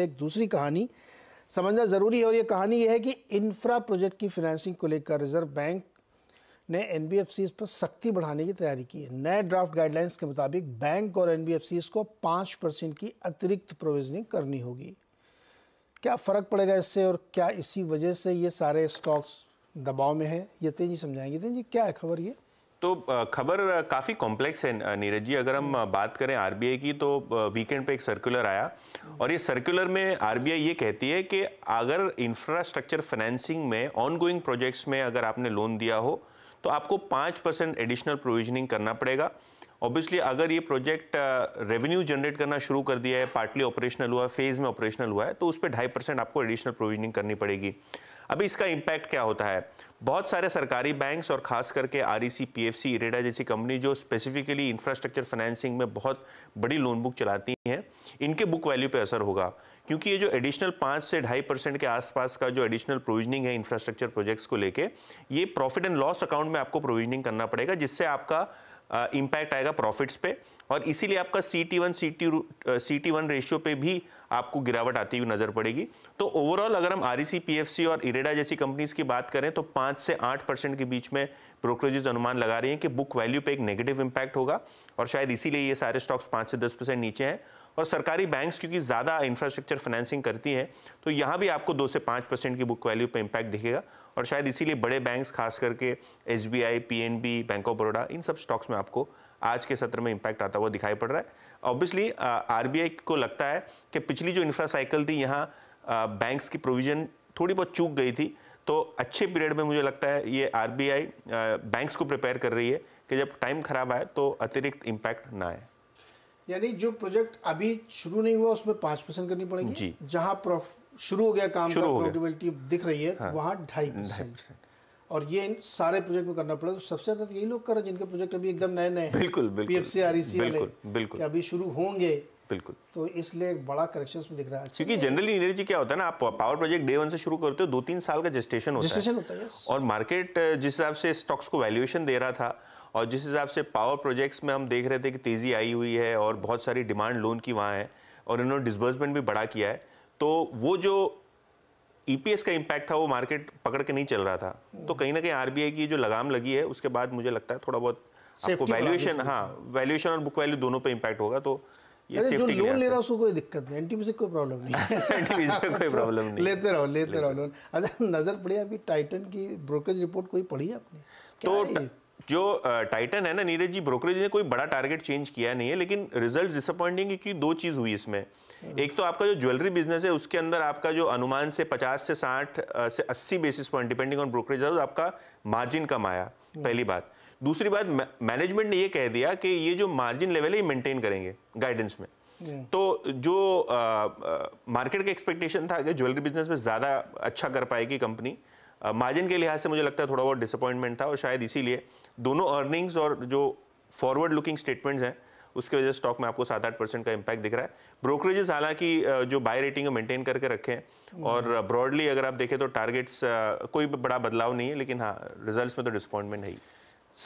एक दूसरी कहानी समझना ज़रूरी है और ये कहानी ये है कि इंफ्रा प्रोजेक्ट की फिनेंसिंग को लेकर रिजर्व बैंक ने एन पर सख्ती बढ़ाने की तैयारी की है नए ड्राफ्ट गाइडलाइंस के मुताबिक बैंक और एन को पाँच परसेंट की अतिरिक्त प्रोविजनिंग करनी होगी क्या फ़र्क पड़ेगा इससे और क्या इसी वजह से ये सारे स्टॉक्स दबाव में हैं ये तेजी समझाएंगे तेजी क्या है खबर ये तो खबर काफ़ी कॉम्प्लेक्स है नीरज जी अगर हम बात करें आरबीआई की तो वीकेंड पे एक सर्कुलर आया और ये सर्कुलर में आरबीआई ये कहती है कि अगर इंफ्रास्ट्रक्चर फाइनेंसिंग में ऑनगोइंग प्रोजेक्ट्स में अगर आपने लोन दिया हो तो आपको पाँच परसेंट एडिशनल प्रोविजनिंग करना पड़ेगा ऑब्वियसली अगर ये प्रोजेक्ट रेवेन्यू जनरेट करना शुरू कर दिया है पार्टली ऑपरेशनल हुआ फेज़ में ऑपरेशनल हुआ है तो उस पर ढाई परसेंट आपको एडिशनल प्रोविजनिंग करनी पड़ेगी अभी इसका इम्पैक्ट क्या होता है बहुत सारे सरकारी बैंक्स और ख़ास करके R E C P F C IREDA जैसी कंपनी जो स्पेसिफिकली इंफ्रास्ट्रक्चर फाइनेंसिंग में बहुत बड़ी लोन बुक चलाती हैं इनके बुक वैल्यू पे असर होगा क्योंकि ये जो एडिशनल पाँच से ढाई परसेंट के आसपास का जो एडिशनल प्रोविजनिंग है इंफ्रास्ट्रक्चर प्रोजेक्ट्स को लेके ये प्रॉफिट एंड लॉस अकाउंट में आपको प्रोविजनिंग करना पड़ेगा जिससे आपका इम्पैक्ट uh, आएगा प्रॉफिट्स पे और इसीलिए आपका C T one C T C T one ratio पे भी आपको गिरावट आती हुई नजर पड़ेगी तो ओवरऑल अगर हम R E C P F C और इरेडा जैसी कंपनीज की बात करें तो पाँच से आठ परसेंट के बीच में ब्रोकरेजेज अनुमान लगा रही हैं कि बुक वैल्यू पे एक नेगेटिव इम्पैक्ट होगा और शायद इसीलिए ये सारे स्टॉक्स पाँच से दस परसेंट नीचे हैं और सरकारी बैंक्स क्योंकि ज़्यादा इंफ्रास्ट्रक्चर फाइनेंसिंग करती हैं तो यहाँ भी आपको दो से पाँच परसेंट की बुक वैल्यू पर इम्पैक्ट दिखेगा और शायद इसीलिए बड़े बैंक्स खास करके S B I P N B bank of Baroda इन सब स्टॉक्स में आपको आज के सत्र में इम्पैक्ट आता हुआ दिखाई पड़ रहा है ऑब्वियसली आर बी आई को लगता है कि पिछली जो इंफ्रा थी यहाँ बैंक्स की प्रोविजन थोड़ी बहुत चूक गई थी तो अच्छे पीरियड में मुझे लगता है ये आर बी आई बैंक्स को प्रिपेयर कर रही है कि जब टाइम खराब आए तो अतिरिक्त इम्पैक्ट ना आए यानी जो प्रोजेक्ट अभी शुरू नहीं हुआ उसमें पांच परसेंट करनी पड़ेगी जहाँ शुरू हो गया काम प्रोडक्टिविटी प्रोफिटेबिलिटी दिख रही है तो हाँ, तो वहाँ ढाई परसेंट और ये इन सारे प्रोजेक्ट में करना पड़ेगा तो सबसे ज्यादा तो यही लोग कर रहे हैं जिनके प्रोजेक्ट अभी एकदम नए नए बिल्कुल बिल्कुल e अभी शुरू होंगे बिल्कुल तो इसलिए एक बड़ा करेक्शन उसमें दिख रहा है क्योंकि जनरली एनर्जी क्या होता है ना आप पावर प्रोजेक्ट डे वन से शुरू करते हो दो तीन साल का जेस्टेशन होता है होता है और मार्केट जिस हिसाब से स्टॉक्स को वैल्यूएशन दे रहा था और जिस हिसाब से पावर प्रोजेक्ट्स में हम देख रहे थे कि तेज़ी आई हुई है और बहुत सारी डिमांड लोन की वहाँ है और इन्होंने डिसबर्समेंट भी बढ़ा किया है तो वो जो ई e का इम्पैक्ट था वो मार्केट पकड़ के नहीं चल रहा था तो कहीं ना कहीं आर की जो लगाम लगी है उसके बाद मुझे लगता है थोड़ा बहुत आपको वैल्यूएशन हाँ वैल्यूएशन और बुक वैल्यू दोनों पर इम्पैक्ट होगा तो ये जो लोन ले रहा है उसको कोई दिक्कत नहीं एनटीपीसी कोई प्रॉब्लम नहीं एनटीपीसी में कोई प्रॉब्लम नहीं लेते रहो लेते रहो लोन अच्छा नजर पड़ी अभी टाइटन की ब्रोकरेज रिपोर्ट कोई पढ़ी है आपने तो जो टाइटन है ना नीरज जी ब्रोकरेज ने कोई बड़ा टारगेट चेंज किया नहीं है लेकिन रिजल्ट डिसअपॉइंटिंग कि दो चीज़ हुई इसमें हम्म। एक तो आपका जो ज्वेलरी बिजनेस है उसके अंदर आपका जो अनुमान से 50 से 60 से 80 basis point depending on brokerage है आपका मार्जिन कम आया हम्म। पहली बात दूसरी बात मैनेजमेंट ने ये कह दिया कि ये जो मार्जिन लेवल है ये मेंटेन करेंगे गाइडेंस में तो जो मार्केट का एक्सपेक्टेशन था कि ज्वेलरी बिजनेस में ज़्यादा अच्छा कर पाएगी कंपनी मार्जिन के लिहाज से मुझे लगता है थोड़ा बहुत डिसअपॉइंटमेंट था और शायद इसीलिए दोनों अर्निंग्स और जो फॉरवर्ड लुकिंग स्टेटमेंट्स हैं उसके वजह से स्टॉक में आपको सात आठ परसेंट का इम्पैक्ट दिख रहा है ब्रोकरेजेस हालांकि जो बाय रेटिंग है मेंटेन करके रखे हैं और ब्रॉडली हम्म। अगर आप देखें तो टारगेट्स कोई बड़ा बदलाव नहीं है लेकिन हाँ रिजल्ट में तो डिसअपॉइंटमेंट है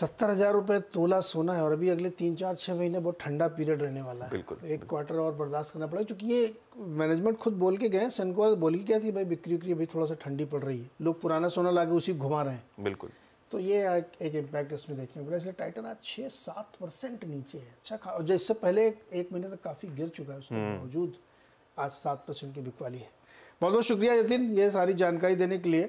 सत्तर हज़ार रुपये तोला सोना है और अभी अगले तीन चार छह महीने बहुत ठंडा पीरियड रहने वाला है बिल्कुल एक क्वार्टर और बर्दाश्त करना पड़ेगा क्योंकि ये मैनेजमेंट खुद बोल के गए सनकोल बोल के क्या थी भाई बिक्री विक्री अभी थोड़ा सा ठंडी पड़ रही है लोग पुराना सोना ला उसी घुमा रहे हैं बिल्कुल तो ये एक इम्पैक्ट इसमें देखने को मिला इसलिए टाइटन आज छः सात परसेंट नीचे है अच्छा खा और जिससे पहले एक महीने तक काफ़ी गिर चुका है उसके हम्म। बावजूद आज सात परसेंट की बिकवाली है बहुत बहुत शुक्रिया यतिन ये सारी जानकारी देने के लिए